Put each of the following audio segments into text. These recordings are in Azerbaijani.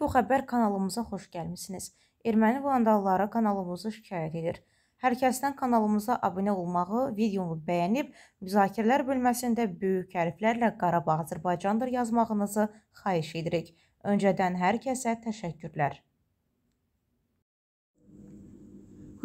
İnfo xəbər kanalımıza xoş gəlmisiniz. Erməni vandalları kanalımızı şikayət edir. Hər kəsdən kanalımıza abunə olmağı, videonu bəyənib, müzakirələr bölməsində böyük hərflərlə Qarabağ Azərbaycandır yazmağınızı xahiş edirik. Öncədən hər kəsə təşəkkürlər.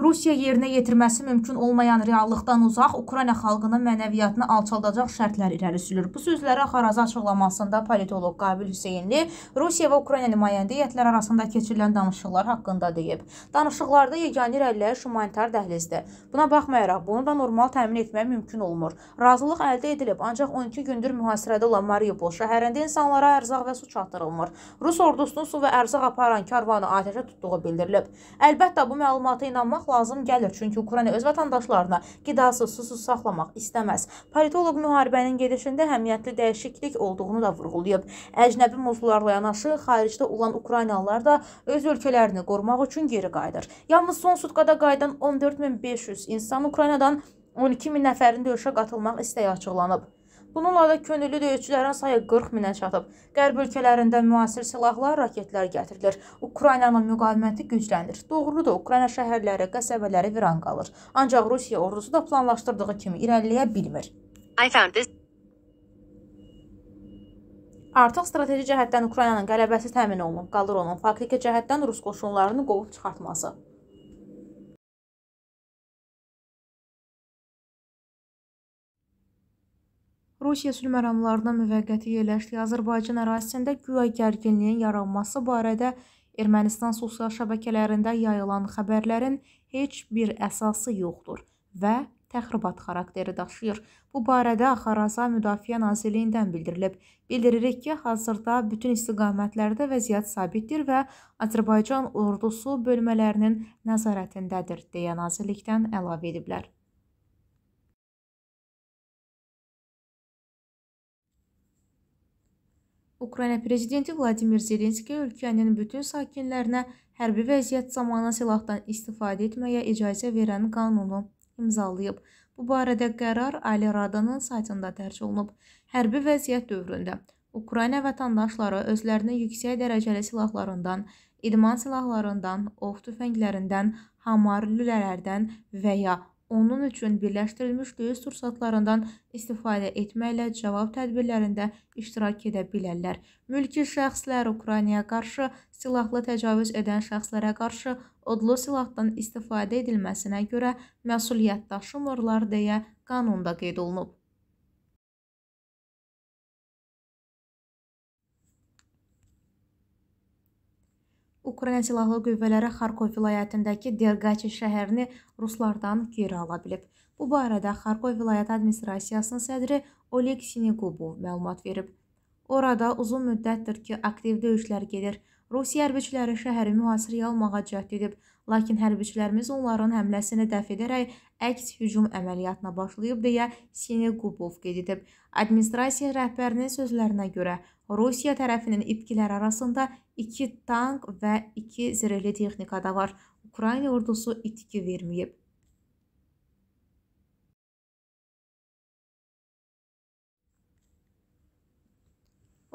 Rusiya yerinə yetirməsi mümkün olmayan reallıqdan uzaq Ukrayna xalqının mənəviyyatını alçaldacaq şərtlər irəli sürülür. Bu sözləri Xarazı açıqlamasında politoloq Qabil Hüseynli Rusiya və Ukrayna nümayəndə heyətləri arasında keçirilən danışıqlar haqqında deyib. Danışıqlarda yeganə irəliləyiş humanitar dəhlizdir. Buna baxmayaraq bunu da normal təmin etmək mümkün olmur. Razılıq əldə edilib, ancaq 12 gündür mühasirədə olan Mariupol şəhərində insanlara ərzaq və su çatdırılmır. Rus ordusunun su və ərzaq aparan karvanı atəşə tutduğu bildirilib. Əlbəttə bu məlumata inanmaq saxlamaq lazım gəlir. Çünki Ukrayna öz vətəndaşlarına qidasız, susuz saxlamaq istəməz. Politoloq müharibənin gedişində həmiyyətli dəyişiklik olduğunu da vurğulayıb. Əcnəbi muzlularla yanaşı xaricdə olan Ukraynalılar da öz ölkələrini qorumaq üçün geri qayıdır. Yalnız son sutqada qayıdan 14500 insan Ukraynadan 12000 nəfərin döyüşə qatılmaq istəyi açıqlanıb. Bununla da könüllü döyüşçülərin sayı 40 minə çatıb. Qərb ölkələrində müasir silahlar, raketlər gətirilir. Ukraynanın müqaviməti güclənir. Doğrudur, Ukrayna şəhərləri, qəsəbələri viran qalır. Ancaq Rusiya ordusu da planlaşdırdığı kimi irəliləyə bilmir. I found this Artıq strateji cəhətdən Ukraynanın qələbəsi təmin olunub, qalır onun faktiki cəhətdən rus qoşunlarını qovub çıxartması. Rusiya sülh məramlarına müvəqqəti yerləşdiyi Azərbaycan ərazisində guya gərginliyin yaranması barədə Ermənistan sosial şəbəkələrində yayılan xəbərlərin heç bir əsası yoxdur və təxribat xarakteri daşıyır. Bu barədə Xarazan Müdafiə Nazirliyindən bildirilib. Bildiririk ki, hazırda bütün istiqamətlərdə vəziyyət sabitdir və Azərbaycan ordusu bölmələrinin nəzarətindədir deyə nazirlikdən əlavə ediblər. Ukrayna prezidenti Vladimir Zelenski ölkənin bütün sakinlərinə hərbi vəziyyət zamanı silahdan istifadə etməyə icazə verən qanunu imzalayıb. Bu barədə qərar Ali Radanın saytında dərc olunub. Hərbi vəziyyət dövründə Ukrayna vətəndaşları özlərini yüksək dərəcəli silahlarından, idman silahlarından, ox tüfənglərindən, hamar lülələrdən və ya Onun üçün birləşdirilmiş döyüş sursatlarından istifadə etməklə cavab tədbirlərində iştirak edə bilərlər. Mülki şəxslər Ukraynaya qarşı silahlı təcavüz edən şəxslərə qarşı odlu silahdan istifadə edilməsinə görə məsuliyyət daşımırlar deyə qanunda qeyd olunub. Ukrayna Silahlı Qüvvələri Xarkov vilayətindəki Derqaçi şəhərini ruslardan geri ala bilib. Bu barədə Xarkov vilayət administrasiyasının sədri Oleg Sinigubov məlumat verib. Orada uzun müddətdir ki, aktiv döyüşlər gedir. Rusiya hərbiçiləri şəhəri mühasirəyə almağa cəhd edib, lakin hərbiçilərimiz onların həmləsini dəf edərək əks hücum əməliyyatına başlayıb deyə Sinegubov qeyd edib. Administrasiya rəhbərinin sözlərinə görə, Rusiya tərəfinin itkiləri arasında 2 tank və 2 zirehli texnika da var. Ukrayna ordusu itki verməyib.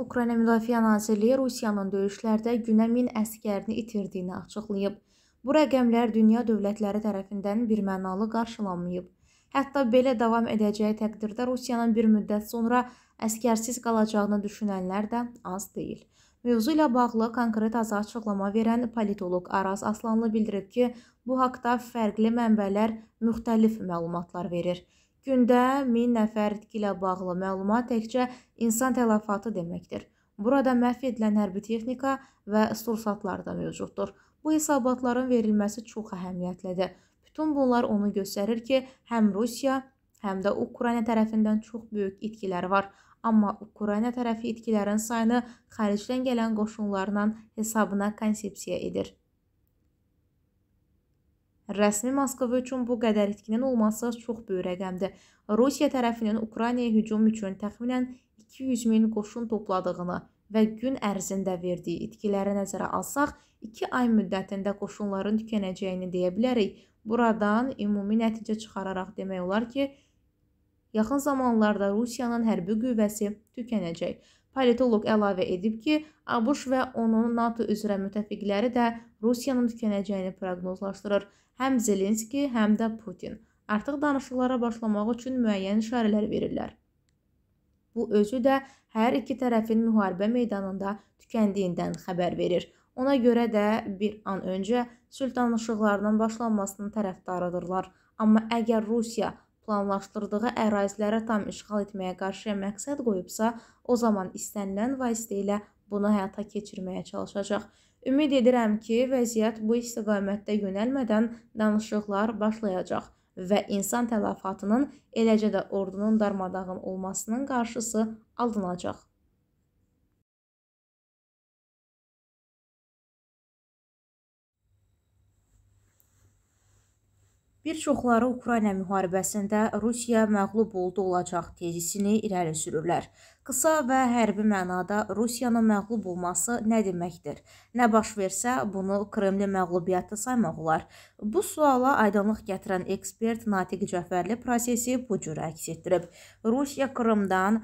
Ukrayna Müdafiə Nazirliyi Rusiyanın döyüşlərdə günə 1000 əskərini itirdiyini açıqlayıb. Bu rəqəmlər dünya dövlətləri tərəfindən birmənalı qarşılanmayıb. Hətta belə davam edəcəyi təqdirdə Rusiyanın bir müddət sonra əskərsiz qalacağını düşünənlər də az deyil. Mövzu ilə bağlı konkret azı açıqlama verən politoloq Araz Aslanlı bildirib ki, bu haqda fərqli mənbələr müxtəlif məlumatlar verir. Gündə 1000 nəfər itki ilə bağlı məlumat təkcə insan tələfatı deməkdir. Burada məhv edilən hərbi texnika və sursatlar da mövcuddur. Bu hesabatların verilməsi çox əhəmiyyətlidir. Bütün bunlar onu göstərir ki, həm Rusiya, həm də Ukrayna tərəfindən çox böyük itkilər var. Amma Ukrayna tərəfi itkilərin sayını xaricdən gələn qoşunlarla hesabına konsepsiya edir. Rəsmi Moskva üçün bu qədər itkinin olması çox böyük rəqəmdir. Rusiya tərəfinin Ukraynaya hücum üçün təxminən 200 min qoşun topladığını və gün ərzində verdiyi itkiləri nəzərə alsaq, 2 ay müddətində qoşunların tükənəcəyini deyə bilərik. Buradan ümumi nəticə çıxararaq demək olar ki, yaxın zamanlarda Rusiyanın hərbi qüvvəsi tükənəcək. Politolog əlavə edib ki, ABŞ və onun NATO üzrə müttəfiqləri də Rusiyanın tükənəcəyini proqnozlaşdırır. Həm Zelenski, həm də Putin artıq danışıqlara başlamaq üçün müəyyən işarələr verirlər. Bu özü də hər iki tərəfin müharibə meydanında tükəndiyindən xəbər verir. Ona görə də bir an öncə sülh danışıqlarının başlanmasının tərəfdarıdırlar. Amma əgər Rusiya planlaşdırdığı ərazilərə tam işğal etməyə qarşı məqsəd qoyubsa, o zaman istənilən vasitə ilə bunu həyata keçirməyə çalışacaq. Ümid edirəm ki, vəziyyət bu istiqamətdə yönəlmədən danışıqlar başlayacaq və insan tələfatının, eləcə də ordunun darmadağın olmasının qarşısı alınacaq. Bir çoxları Ukrayna müharibəsində Rusiya məğlub oldu olacaq tezisini irəli sürürlər. Qısa və hərbi mənada Rusiyanın məğlub olması nə deməkdir? Nə baş versə, bunu Kremlin məğlubiyyəti saymaq olar. Bu suala aydınlıq gətirən ekspert Natiq Cəfərli prosesi bu cür əks etdirib. Rusiya Krımdan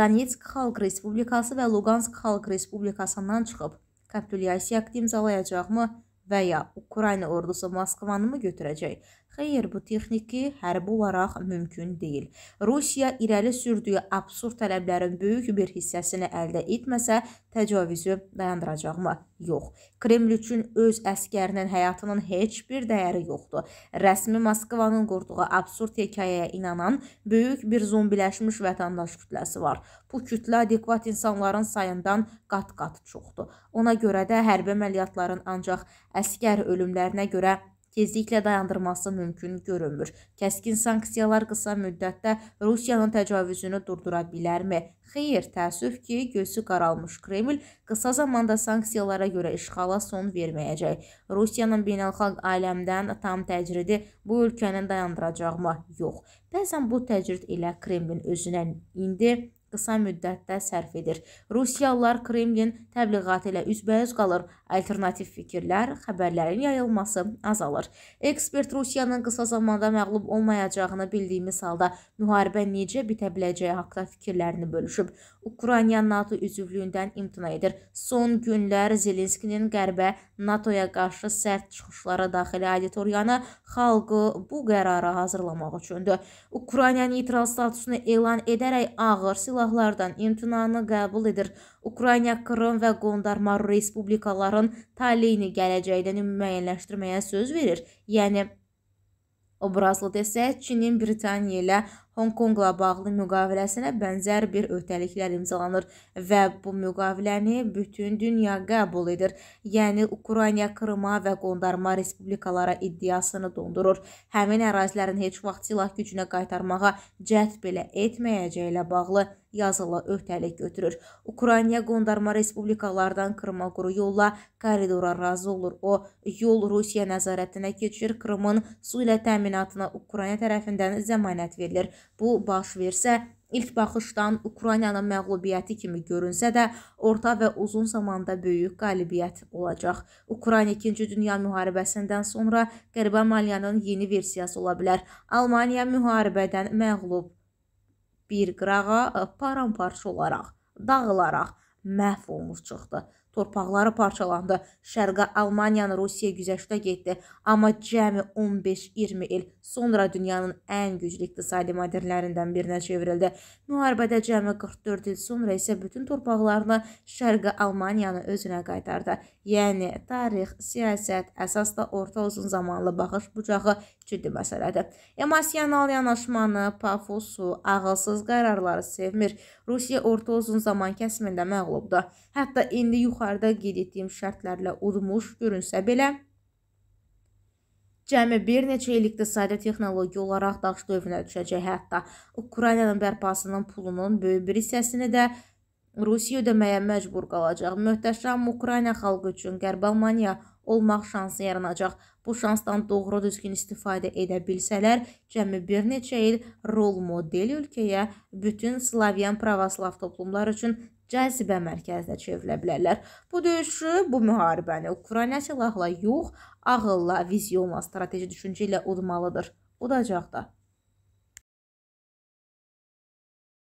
Donetsk Xalq Respublikası və Luqansk Xalq Respublikasından çıxıb. Kapitulyasiya akti imzalayacaqmı? və ya Ukrayna ordusu Moskvanı mı götürəcək? Xeyr, bu texniki hərbi olaraq mümkün deyil. Rusiya irəli sürdüyü absurd tələblərin böyük bir hissəsini əldə etməsə, təcavüzü dayandıracaqmı? Yox. Kreml üçün öz əskərinin həyatının heç bir dəyəri yoxdur. Rəsmi Moskvanın qurduğu absurd hekayəyə inanan böyük bir zombiləşmiş vətəndaş kütləsi var. Bu kütlə adekvat insanların sayından qat-qat çoxdur. Ona görə də hərbi əməliyyatların ancaq əskər ölümlərinə görə tezliklə dayandırması mümkün görünmür. Kəskin sanksiyalar qısa müddətdə Rusiyanın təcavüzünü durdura bilərmi? Xeyr, təəssüf ki, gözü qaralmış Kreml qısa zamanda sanksiyalara görə işğala son verməyəcək. Rusiyanın beynəlxalq aləmdən tam təcridi bu ölkəni dayandıracaqmı? Yox. Bəzən bu təcrid elə Kremlin özünə indi qısa müddətdə sərf edir. Rusiyalılar Kremlin təbliğatı ilə üzbəüz qalır. Alternativ fikirlər, xəbərlərin yayılması azalır. Ekspert Rusiyanın qısa zamanda məğlub olmayacağını bildiyimiz halda müharibə necə bitə biləcəyi haqqında fikirlərini bölüşüb. Ukrayna NATO üzvlüyündən imtina edir. Son günlər Zelenskinin qərbə NATO-ya qarşı sərt çıxışları daxili auditoriyanı xalqı bu qərara hazırlamaq üçündür. Ukrayna neytral statusunu elan edərək ağır silah silahlardan imtinanı qəbul edir. Ukrayna, Krım və Qondarma respublikaların taleyini gələcəkdən müəyyənləşdirməyə söz verir. Yəni, Obrazlı desək, Çinin Britaniya ilə Honkonqla bağlı müqaviləsinə bənzər bir öhdəliklər imzalanır və bu müqaviləni bütün dünya qəbul edir. Yəni, Ukrayna Krıma və Qondarma Respublikalara iddiasını dondurur. Həmin ərazilərin heç vaxt silah gücünə qaytarmağa cəhd belə etməyəcəyi ilə bağlı yazılı öhdəlik götürür. Ukrayna qondarma respublikalardan Krıma quru yolla koridora razı olur. O, yol Rusiya nəzarətinə keçir, Krımın su ilə təminatına Ukrayna tərəfindən zəmanət verilir. Bu baş versə, İlk baxışdan Ukraynanın məğlubiyyəti kimi görünsə də, orta və uzun zamanda böyük qalibiyyət olacaq. Ukrayna 2-ci Dünya müharibəsindən sonra qəribə maliyanın yeni versiyası ola bilər. Almaniya müharibədən məğlub bir qırağa e, paramparça olaraq, dağılaraq məhv olmuş çıxdı torpaqları parçalandı. Şərqə Almaniyanı Rusiya güzəştə getdi, amma cəmi 15-20 il sonra dünyanın ən güclü iqtisadi modellərindən birinə çevrildi. Müharibədə cəmi 44 il sonra isə bütün torpaqlarını Şərqə Almaniyanı özünə qaytardı. Yəni tarix, siyasət, əsas da orta uzun zamanlı baxış bucağı ciddi məsələdir. Emosional yanaşmanı, pafosu, ağılsız qərarları sevmir. Rusiya orta uzun zaman kəsimində məğlubdur. Hətta indi yuxarı yuxarıda qeyd etdiyim şərtlərlə olmuş görünsə belə, Cəmi bir neçə illik iqtisadi texnologiya olaraq daş dövrünə düşəcək, hətta Ukraynanın bərpasının pulunun böyük bir hissəsini də Rusiya ödəməyə məcbur qalacaq. Möhtəşəm Ukrayna xalqı üçün Qərb Almaniya olmaq şansı yaranacaq. Bu şansdan doğru düzgün istifadə edə bilsələr, cəmi bir neçə il rol model ölkəyə bütün Slavyan pravoslav toplumlar üçün cəzibə mərkəzinə çevrilə bilərlər. Bu döyüşü, bu müharibəni Ukrayna silahla yox, ağılla, vizyonla, strateji düşüncə ilə udmalıdır. Udacaq da.